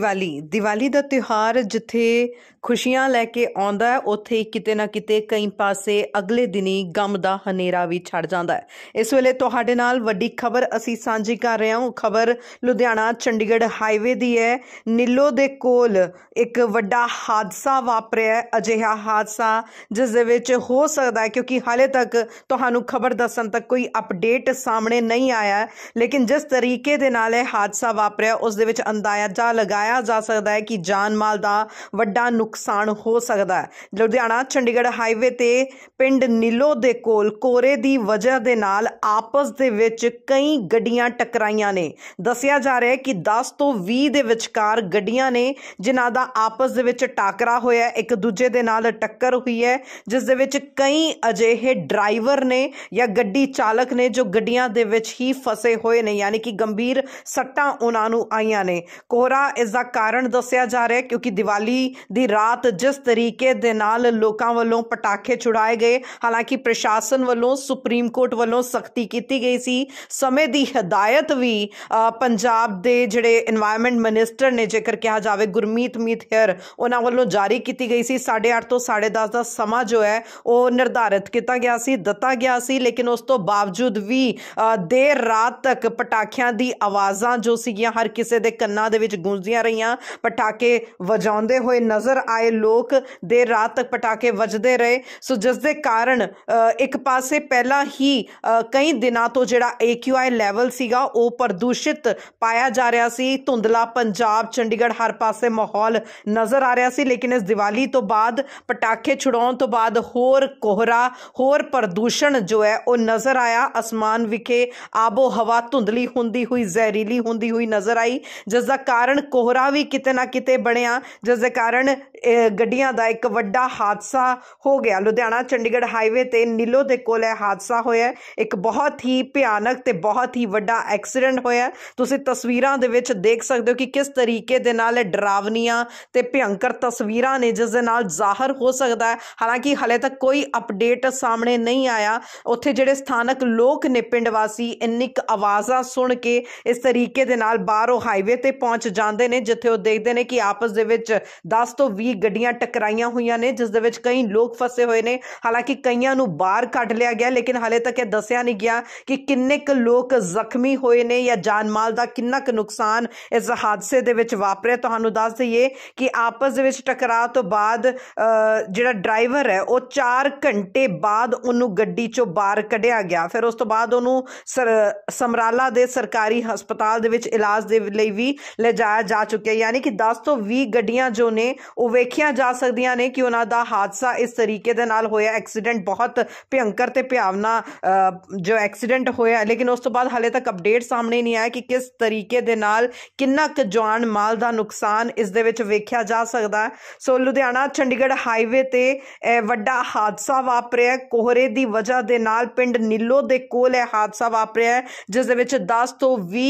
ਦੀਵਾਲੀ ਦੀਵਾਲੀ ਦਾ ਤਿਉਹਾਰ ਜਿੱਥੇ ਖੁਸ਼ੀਆਂ ਲੈ ਕੇ ਆਉਂਦਾ ਹੈ ਉੱਥੇ ਹੀ ਕਿਤੇ ਨਾ ਕਿਤੇ ਕਈ ਪਾਸੇ ਅਗਲੇ ਦਿਨੀ ਗਮ ਦਾ ਹਨੇਰਾ ਵੀ ਛੜ ਜਾਂਦਾ ਹੈ ਇਸ ਵੇਲੇ ਤੁਹਾਡੇ ਨਾਲ ਵੱਡੀ ਖਬਰ ਅਸੀਂ ਸਾਂਝੀ ਕਰ ਰਹੇ ਹਾਂ ਖਬਰ ਲੁਧਿਆਣਾ ਚੰਡੀਗੜ੍ਹ ਹਾਈਵੇ ਦੀ ਹੈ ਨਿੱਲੋ ਦੇ ਕੋਲ ਇੱਕ ਵੱਡਾ ਹਾਦਸਾ ਵਾਪਰਿਆ ਹੈ ਅਜਿਹਾ ਹਾਦਸਾ ਜਿਸ ਦੇ ਵਿੱਚ ਹੋ ਸਕਦਾ ਹੈ ਕਿਉਂਕਿ ਹਾਲੇ ਤੱਕ ਤੁਹਾਨੂੰ ਖਬਰ ਦੱਸਣ ਤੱਕ ਕੋਈ ਅਪਡੇਟ ਸਾਹਮਣੇ ਨਹੀਂ ਆਇਆ ਲੇਕਿਨ ਜਿਸ ਤਰੀਕੇ ਦੇ ਨਾਲ ਇਹ ਹਾਦਸਾ ਵਾਪਰਿਆ ਉਸ ਦੇ ਵਿੱਚ ਅੰਦਾਜ਼ਾ ਲਗਾਇਆ ਜਾ ਸਕਦਾ ਹੈ ਕਿ ਜਾਨ ਮਾਲ ਦਾ ਵੱਡਾ ਨੁਕਸਾਨ ਹੋ ਸਕਦਾ ਹੈ ਲੁਧਿਆਣਾ ਚੰਡੀਗੜ੍ਹ ਹਾਈਵੇ ਤੇ ਪਿੰਡ ਨੀਲੋ ਦੇ ਕੋਲ ਕੋਰੇ ਦੀ ਵਜ੍ਹਾ ਦੇ ਨਾਲ ਆਪਸ ਦੇ ਵਿੱਚ ਕਈ ਗੱਡੀਆਂ ਟਕਰਾਈਆਂ ਨੇ ਦੱਸਿਆ ਜਾ ਰਿਹਾ ਹੈ ਕਿ 10 ਤੋਂ 20 ਦੇ ਵਿਚਕਾਰ ਗੱਡੀਆਂ ਨੇ ਜਿਨ੍ਹਾਂ ਦਾ ਆਪਸ ਦੇ ਵਿੱਚ ਟਾਕਰਾ ਹੋਇਆ ਇੱਕ ਦੂਜੇ ਦੇ ਨਾਲ ਟੱਕਰ ਹੋਈ ਹੈ ਜਿਸ ਦੇ ਵਿੱਚ ਕਈ ਅਜਿਹੇ ਡਰਾਈਵਰ ਨੇ ਜਾਂ ਗੱਡੀ ਚਾਲਕ ਨੇ ਜੋ ਗੱਡੀਆਂ ਦੇ ਵਿੱਚ ਹੀ ਫਸੇ ਹੋਏ ਨੇ ਯਾਨੀ ਕਿ ਗੰਭੀਰ ਸੱਟਾਂ ਉਹਨਾਂ ਨੂੰ ਆਈਆਂ ਨੇ ਕੋਹਰਾ ਇਸ ਦਾ ਕਾਰਨ ਦੱਸਿਆ ਜਾ ਰਿਹਾ ਹੈ ਕਿਉਂਕਿ ਦੀਵਾਲੀ ਦੀ ਰਾਤ ਜਿਸ ਤਰੀਕੇ ਦੇ ਨਾਲ ਲੋਕਾਂ ਵੱਲੋਂ ਪਟਾਕੇ ਛੁੜਾਏ ਗਏ ਹਾਲਾਂਕਿ ਪ੍ਰਸ਼ਾਸਨ ਵੱਲੋਂ ਸੁਪਰੀਮ ਕੋਰਟ ਵੱਲੋਂ ਸਖਤੀ ਕੀਤੀ ਗਈ ਸੀ ਸਮੇਂ ਦੀ ਹਦਾਇਤ ਵੀ ਪੰਜਾਬ ਦੇ ਜਿਹੜੇ এনवायरमेंट ਮਿਨਿਸਟਰ ਨੇ ਜੇਕਰ ਕਿਹਾ ਜਾਵੇ ਗੁਰਮੀਤ ਮੀਤ ਹੇਅਰ ਉਹਨਾਂ ਵੱਲੋਂ ਜਾਰੀ ਕੀਤੀ ਗਈ ਸੀ 8:30 ਤੋਂ 10:30 ਦਾ ਸਮਾਂ ਜੋ ਹੈ ਉਹ ਨਿਰਧਾਰਿਤ ਕੀਤਾ ਗਿਆ ਸੀ ਦਿੱਤਾ ਗਿਆ ਸੀ ਲੇਕਿਨ ਉਸ ਤੋਂ ਬਾਵਜੂਦ ਵੀ ਦੇਰ ਰਾਤ ਤੱਕ ਪਟਾਕਿਆਂ ਦੀ ਆਵਾਜ਼ਾਂ ਜੋ ਸੀਗੀਆਂ ਹਰ ਕਿਸੇ ਦੇ ਕੰਨਾਂ ਦੇ ਵਿੱਚ ਗੂੰਜਦੀਆਂ ਰਹੀਆਂ ਪਟਾਕੇ ਵਜਾਉਂਦੇ ਹੋਏ ਨਜ਼ਰ ਆਏ ਲੋਕ ਦੇਰ ਰਾਤ ਤੱਕ ਪਟਾਕੇ ਵੱਜਦੇ ਰਹੇ ਸੋ ਜਿਸ ਦੇ ਕਾਰਨ ਇੱਕ ਪਾਸੇ ਪਹਿਲਾਂ ਹੀ ਕਈ ਦਿਨਾਂ ਤੋਂ ਜਿਹੜਾ AQI ਲੈਵਲ ਸੀਗਾ ਉਹ ਪ੍ਰਦੂਸ਼ਿਤ ਪਾਇਆ ਜਾ ਰਿਹਾ ਸੀ ਧੁੰਦਲਾ ਪੰਜਾਬ ਚੰਡੀਗੜ੍ਹ ਹਰ ਪਾਸੇ ਮਾਹੌਲ ਨਜ਼ਰ ਆ ਰਿਹਾ ਸੀ ਲੇਕਿਨ ਇਸ ਦੀਵਾਲੀ ਤੋਂ ਬਾਅਦ ਪਟਾਕੇ ਛੁਡਾਉਣ ਤੋਂ ਬਾਅਦ ਹੋਰ ਕੋਹਰਾ ਹੋਰ ਪ੍ਰਦੂਸ਼ਣ ਜੋ ਹੈ ਉਹ ਨਜ਼ਰ ਆਇਆ ਅਸਮਾਨ ਵਿਖੇ ਆਬੋ ਹਵਾ ਧੁੰਦਲੀ ਹੁੰਦੀ ਹੋਈ ਜ਼ਹਿਰੀਲੀ ਹੁੰਦੀ ਹੋਈ ਨਜ਼ਰ ਆਈ ਜਿਸ ਦਾ ਕਾਰਨ ਕੋਹਰਾ ਵੀ ਕਿਤੇ ਨਾ ਕਿਤੇ ਬਣਿਆ ਜਿਸ ਦੇ ਕਾਰਨ ਗੱਡੀਆਂ ਦਾ ਇੱਕ ਵੱਡਾ ਹਾਦਸਾ ਹੋ ਗਿਆ ਲੁਧਿਆਣਾ ਚੰਡੀਗੜ੍ਹ ਹਾਈਵੇ ਤੇ ਨੀਲੋ ਦੇ ਕੋਲ ਇਹ ਹਾਦਸਾ ਹੋਇਆ ਇੱਕ ਬਹੁਤ ਹੀ ਭਿਆਨਕ ਤੇ ਬਹੁਤ ਹੀ ਵੱਡਾ ਐਕਸੀਡੈਂਟ ਹੋਇਆ ਤੁਸੀਂ ਤਸਵੀਰਾਂ ਦੇ ਵਿੱਚ ਦੇਖ ਸਕਦੇ ਹੋ ਕਿ ਕਿਸ ਤਰੀਕੇ ਦੇ ਨਾਲ ਡਰਾਵਨੀਆਂ ਤੇ ਭਿਆਨਕ ਤਸਵੀਰਾਂ ਨੇ ਜਿਸ ਦੇ ਨਾਲ ਜ਼ਾਹਰ ਹੋ ਸਕਦਾ ਹੈ ਹਾਲਾਂਕਿ ਹਲੇ ਤੱਕ ਕੋਈ ਅਪਡੇਟ ਸਾਹਮਣੇ ਨਹੀਂ ਆਇਆ ਉੱਥੇ ਜਿਹੜੇ ਸਥਾਨਕ ਲੋਕ ਨੇ ਪਿੰਡ ਵਾਸੀ ਇੰਨੀ ਆਵਾਜ਼ਾਂ ਸੁਣ ਕੇ ਇਸ ਤਰੀਕੇ ਦੇ ਨਾਲ ਬਾਹਰੋਂ ਹਾਈਵੇ ਤੇ ਪਹੁੰਚ ਜਾਂਦੇ ਨੇ ਜਿੱਥੇ ਉਹ ਦੇਖਦੇ ਨੇ ਕਿ ਆਪਸ ਦੇ ਵਿੱਚ 10 ਤੋਂ 20 ਹੀ ਗੱਡੀਆਂ ਟਕਰਾਈਆਂ ਹੋਈਆਂ ਨੇ ਜਿਸ ਦੇ ਵਿੱਚ ਕਈ ਲੋਕ ਫਸੇ ਹੋਏ ਨੇ ਹਾਲਾਂਕਿ ਕਈਆਂ ਨੂੰ ਬਾਹਰ ਕੱਢ ਲਿਆ ਗਿਆ ਲੇਕਿਨ ਹਾਲੇ ਤੱਕ ਇਹ ਦੱਸਿਆ ਨਹੀਂ ਗਿਆ ਕਿ ਕਿੰਨੇ ਕੁ ਲੋਕ ਜ਼ਖਮੀ ਹੋਏ ਨੇ ਜਾਂ ਜਾਨ ਮਾਲ ਦਾ ਕਿੰਨਾ ਕੁ ਨੁਕਸਾਨ ਇਸ ਹਾਦਸੇ ਦੇ ਵਿੱਚ ਵਾਪਰਿਆ ਤੁਹਾਨੂੰ ਦੱਸ ਦਈਏ ਕਿ ਆਪਸ ਦੇ ਵਿੱਚ ਟਕਰਾਅ ਤੋਂ ਬਾਅਦ ਜਿਹੜਾ ਡਰਾਈਵਰ ਹੈ ਉਹ 4 ਘੰਟੇ ਬਾਅਦ ਉਹਨੂੰ ਗੱਡੀ ਚੋਂ ਬਾਹਰ ਕੱਢਿਆ ਗਿਆ ਫਿਰ ਉਸ ਤੋਂ ਬਾਅਦ ਉਹਨੂੰ ਸਮਰਾਲਾ ਦੇ ਸਰਕਾਰੀ ਹਸਪਤਾਲ ਦੇ ਵਿੱਚ ਇਲਾਜ ਦੇ ਲਈ ਵੀ ਲਿਜਾਇਆ ਜਾ ਚੁੱਕਿਆ ਯਾਨੀ ਕਿ 10 ਤੋਂ 20 ਗੱਡੀਆਂ ਜੋ ਨੇ ਉਹ ਵੇਖੀਆਂ ਜਾ ਸਕਦੀਆਂ ਨੇ ਕਿ ਉਹਨਾਂ ਦਾ ਹਾਦਸਾ ਇਸ ਤਰੀਕੇ ਦੇ ਨਾਲ ਹੋਇਆ ਐਕਸੀਡੈਂਟ ਬਹੁਤ ਭਿਆਨਕ ਤੇ ਭਿਆਵਨਾ ਜੋ ਐਕਸੀਡੈਂਟ ਹੋਇਆ ਲੇਕਿਨ ਉਸ ਤੋਂ ਬਾਅਦ ਹਾਲੇ ਤੱਕ ਅਪਡੇਟ ਸਾਹਮਣੇ ਨਹੀਂ ਆਇਆ ਕਿ ਕਿਸ ਤਰੀਕੇ ਦੇ ਨਾਲ ਕਿੰਨਾ ਕੁ ਜਾਨ ਮਾਲ ਦਾ ਨੁਕਸਾਨ ਇਸ ਦੇ ਵਿੱਚ ਵੇਖਿਆ ਜਾ ਸਕਦਾ ਸੋ ਲੁਧਿਆਣਾ ਚੰਡੀਗੜ੍ਹ ਹਾਈਵੇ ਤੇ ਵੱਡਾ ਹਾਦਸਾ ਵਾਪਰਿਆ ਕੋਹਰੇ ਦੀ ਵਜ੍ਹਾ ਦੇ ਨਾਲ ਪਿੰਡ ਨਿੱਲੋ ਦੇ ਕੋਲ ਇਹ ਹਾਦਸਾ ਵਾਪਰਿਆ ਜਿਸ ਦੇ ਵਿੱਚ 10 ਤੋਂ 20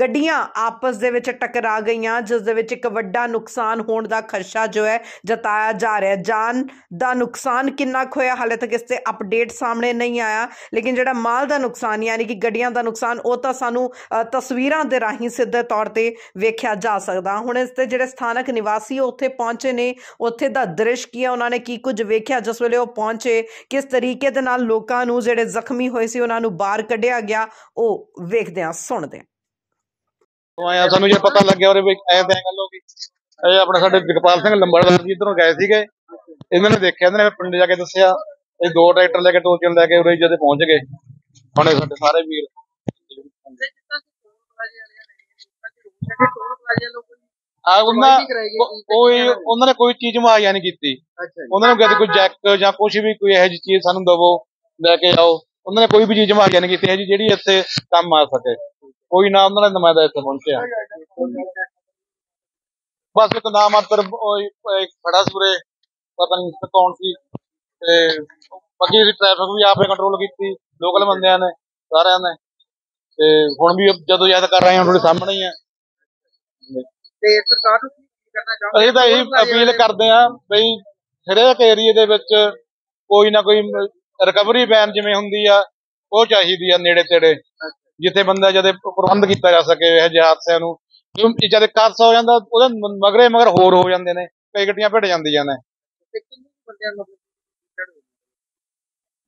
ਗੱਡੀਆਂ ਆਪਸ ਦੇ ਵਿੱਚ ਟਕਰਾ ਗਈਆਂ ਜਿਸ ਦੇ ਵਿੱਚ ਇੱਕ ਵੱਡਾ ਨੁਕਸਾਨ ਹੋਣ ਦਾ ਖਰਸ਼ਾ ਜੋ ਹੈ ਜਤਾਇਆ ਜਾ ਰਿਹਾ ਜਾਨ ਦਾ ਨੁਕਸਾਨ ਕਿੰਨਾ ਖੋਇਆ ਹਾਲੇ ਤੱਕ ਇਸ ਤੇ ਅਪਡੇਟ ਸਾਹਮਣੇ ਨਹੀਂ ਆਇਆ ਲੇਕਿਨ ਜਿਹੜਾ ਮਾਲ ਦਾ ਨੁਕਸਾਨ ਯਾਨੀ ਕਿ ਗੱਡੀਆਂ ਦਾ ਨੁਕਸਾਨ ਉਹ ਤਾਂ ਸਾਨੂੰ ਤਸਵੀਰਾਂ ਦੇ ਰਾਹੀਂ ਸਿੱਧੇ ਤੌਰ ਤੇ ਵੇਖਿਆ ਜਾ ਸਕਦਾ ਹੁਣ ਇਸ ਤੇ ਜਿਹੜੇ ਸਥਾਨਕ ਨਿਵਾਸੀ ਉੱਥੇ ਪਹੁੰਚੇ ਨੇ ਉੱਥੇ ਦਾ ਦ੍ਰਿਸ਼ ਕੀ ਹੈ ਉਹਨਾਂ ਨੇ ਕੀ ਕੁਝ ਵੇਖਿਆ ਜਿਸ ਵੇਲੇ ਉਹ ਪਹੁੰਚੇ ਕਿਸ ਤਰੀਕੇ ਦੇ ਨਾਲ ਲੋਕਾਂ ਨੂੰ ਜਿਹੜੇ ਜ਼ਖਮੀ ਹੋਏ ਸੀ ਉਹਨਾਂ ਨੂੰ ਬਾਹਰ ਕੱਢਿਆ ਗਿਆ ਉਹ ਵੇਖਦੇ ਆ ਸੁਣਦੇ ਆ ਆਇਆ ਸਾਨੂੰ ਜੇ ਪਤਾ ਲੱਗਿਆ ਉਹਦੇ ਵਿੱਚ ਐ ਬੈਂਗਲ ਹੋ ਗਈ ਇਹ ਆਪਣਾ ਸਾਡੇ ਜਗਪਾਲ ਸਿੰਘ ਲੰਬੜਦਾਰ ਜੀ ਇਧਰੋਂ ਗਏ ਸੀਗੇ ਇਹਨਾਂ ਨੇ ਦੇਖਿਆ ਇਹਨਾਂ ਨੇ ਪਿੰਡ ਜਾ ਕੇ ਦੱਸਿਆ ਇਹ ਦੋ ਟਰੈਕਟਰ ਲੈ ਕੇ ਟੋਚਨ ਲੈ ਕੇ ਉਰੇ ਜਦੇ ਪਹੁੰਚ ਗਏ ਹੁਣੇ ਸਾਡੇ ਸਾਰੇ ਵੀਰ ਆ ਉਹਨਾਂ ਕੋਈ ਉਹਨਾਂ ਨੇ ਕੋਈ ਚੀਜ਼ ਮਾਇਆ ਨਹੀਂ ਕੀਤੀ ਉਹਨਾਂ ਨੂੰ ਕੋਈ ਜੈਕ ਜਾਂ ਕੁਝ ਵੀ ਕੋਈ ਇਹੋ ਜਿਹੀ ਚੀਜ਼ ਸਾਨੂੰ ਦਵੋ ਲੈ ਕੇ ਆਓ ਉਹਨਾਂ ਨੇ ਕੋਈ ਵੀ ਚੀਜ਼ ਮਾਇਆ ਨਹੀਂ ਕੀਤੀ ਹੈ ਜਿਹੜੀ ਇੱਥੇ ਕੰਮ ਆ ਸਕੇ ਕੋਈ ਨਾ ਉਹਨਾਂ ਨੇ ਨਮਾਇਦਾ ਇੱਥੇ ਪਹੁੰਚਿਆ ਬਸ ਇੱਕ ਨਾਮ ਮਾਤਰ ਖੜਾ ਸੂਰੇ ਪਤਾ ਨਹੀਂ ਕੌਣ ਸੀ ਤੇ ਬਾਕੀ ਦੀ ਟ੍ਰੈਫਿਕ ਵੀ ਆਪੇ ਕੰਟਰੋਲ ਕੀਤੀ ਲੋਕਲ ਬੰਦਿਆਂ ਨੇ ਸਾਰਿਆਂ ਨੇ ਤੇ ਹੁਣ ਵੀ ਜਦੋਂ ਯਾਦ ਕਰ ਰਹੇ ਹਾਂ ਤੁਹਾਡੇ ਸਾਹਮਣੇ ਹੀ ਆ ਤੇ ਸਰਕਾਰ ਨੂੰ ਕੀ ਕਰਨਾ ਚਾਹੁੰਦੇ ਅਸੀਂ ਤਾਂ ਇਹ ਅਪੀਲ ਕਰਦੇ ਆ ਬਈ ਹਰੇਕ ਏਰੀਆ ਦੇ ਵਿੱਚ ਕੋਈ ਨਾ ਕੋਈ ਰਿਕਵਰੀ ਵੈਨ ਜਿਵੇਂ ਹੁੰਦੀ ਆ ਉਹ ਚਾਹੀਦੀ ਆ ਨੇੜੇ ਤੇੜੇ ਜਿੱਥੇ ਬੰਦਾ ਜਦੇ ਪ੍ਰਬੰਧ ਕੀਤਾ ਜਾ ਸਕੇ ਇਹ ਜਿਹੇ ਹਾਦਸਿਆਂ ਨੂੰ ਜਦ ਕਾਰਸ ਹੋ ਜਾਂਦਾ ਉਹਦੇ ਮਗਰੇ ਮਗਰ ਹੋਰ ਹੋ ਜਾਂਦੇ ਨੇ ਕਈ ਗੱਡੀਆਂ ਭਿੜ ਜਾਂਦੀਆਂ ਨੇ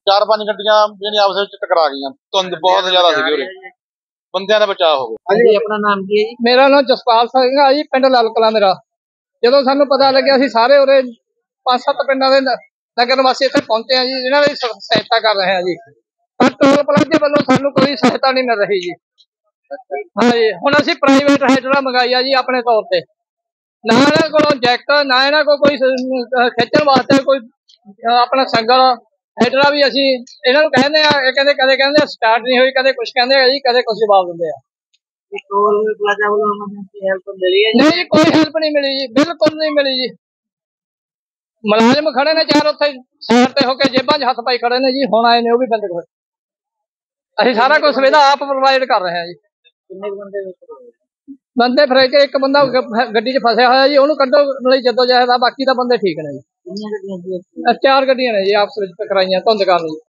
ਚਾਰ ਪੰਜ ਗੱਡੀਆਂ ਜਿਹੜੀਆਂ ਆਪਸ ਵਿੱਚ ਟਕਰਾ ਗਈਆਂ ਤੁੰਦ ਬਹੁਤ ਜ਼ਿਆਦਾ ਸੀ ਉਰੇ ਬੰਦਿਆਂ ਦਾ ਬਚਾਅ ਹੋ ਗਿਆ ਹਾਂਜੀ ਆਪਣਾ ਨਾਮ ਕੀ ਹੈ ਜੀ ਮੇਰਾ ਨਾਮ ਜਸਪਾਲ ਸਿੰਘ ਆ ਜੀ ਪਿੰਡ ਲਾਲ ਕਲਾਂ ਮੇਰਾ ਜਦੋਂ ਸਾਨੂੰ ਪਤਾ ਲੱਗਿਆ ਅਸੀਂ ਸਾਰੇ ਉਰੇ ਪੰਜ ਸੱਤ ਪਿੰਡਾਂ ਦੇ ਨਗਰ ਵਾਸੀ ਇੱਥੇ ਪਹੁੰਚੇ ਆ ਜੀ ਜਿਹਨਾਂ ਦੀ ਸਹਾਇਤਾ ਕਰ ਰਹੇ ਆ ਜੀ ਪਰ ਟੋਲ ਪਲਾਜ਼ੇ ਵੱਲੋਂ ਸਾਨੂੰ ਕੋਈ ਸਹਾਇਤਾ ਨਹੀਂ ਮਿਲ ਰਹੀ ਜੀ ਹਾਂਜੀ ਹੁਣ ਅਸੀਂ ਪ੍ਰਾਈਵੇਟ ਹੈਡਰਾ ਮੰਗਾਈਆ ਜੀ ਆਪਣੇ ਤੌਰ ਤੇ ਨਾ ਇਹਨਾਂ ਕੋਲੋਂ ਜੈਕ ਨਾ ਇਹਨਾਂ ਕੋ ਕੋਈ ਖੇਚਣ ਵਾਸਤੇ ਕੋਈ ਆਪਣਾ ਸੰਗਲ ਹੈਡਰਾ ਵੀ ਅਸੀਂ ਇਹਨਾਂ ਨੂੰ ਕਹਿੰਦੇ ਆ ਇਹ ਕਹਿੰਦੇ ਕਦੇ ਕਹਿੰਦੇ ਸਟਾਰਟ ਨਹੀਂ ਹੋਈ ਕਦੇ ਕੁਝ ਕਹਿੰਦੇ ਆ ਜੀ ਕਦੇ ਕੁਝ ਜਵਾਬ ਦਿੰਦੇ ਆ ਨਹੀਂ ਕੋਈ ਹੈਲਪ ਨਹੀਂ ਮਿਲੀ ਜੀ ਬਿਲਕੁਲ ਨਹੀਂ ਮਿਲੀ ਜੀ ਮਲਾਜ਼ਮ ਖੜੇ ਨੇ ਚਾਰ ਉੱਥੇ ਸਿਰ ਤੇ ਹੋ ਕੇ ਜੇਬਾਂ 'ਚ ਹੱਥ ਪਾਈ ਖੜੇ ਨੇ ਜੀ ਹੁਣ ਆਏ ਨੇ ਉਹ ਵੀ ਬੰਦੇ ਕੋਲ ਅਸੀਂ ਸਾਰਾ ਕੁਝ ਸੁਵਿਧਾ ਆਪ ਪ੍ਰੋਵਾਈਡ ਕਰ ਰਹੇ ਹਾਂ ਜੀ ਬੰਦੇ ਫਿਰ ਕੇ ਇੱਕ ਬੰਦਾ ਗੱਡੀ 'ਚ ਫਸਿਆ ਹੋਇਆ ਜੀ ਉਹਨੂੰ ਕੱਢੋ ਲਈ ਜਦੋਂ ਜਾਇਦਾ ਬਾਕੀ ਤਾਂ ਬੰਦੇ ਠੀਕ ਨੇ ਜੀ ਕਿੰਨੀਆਂ ਗੱਡੀਆਂ ਸੀ ਚਾਰ ਗੱਡੀਆਂ ਨੇ ਜੀ ਆਪਸ ਵਿੱਚ ਟਕਰਾਈਆਂ ਧੁੰਦ ਕਾਰਨ ਜੀ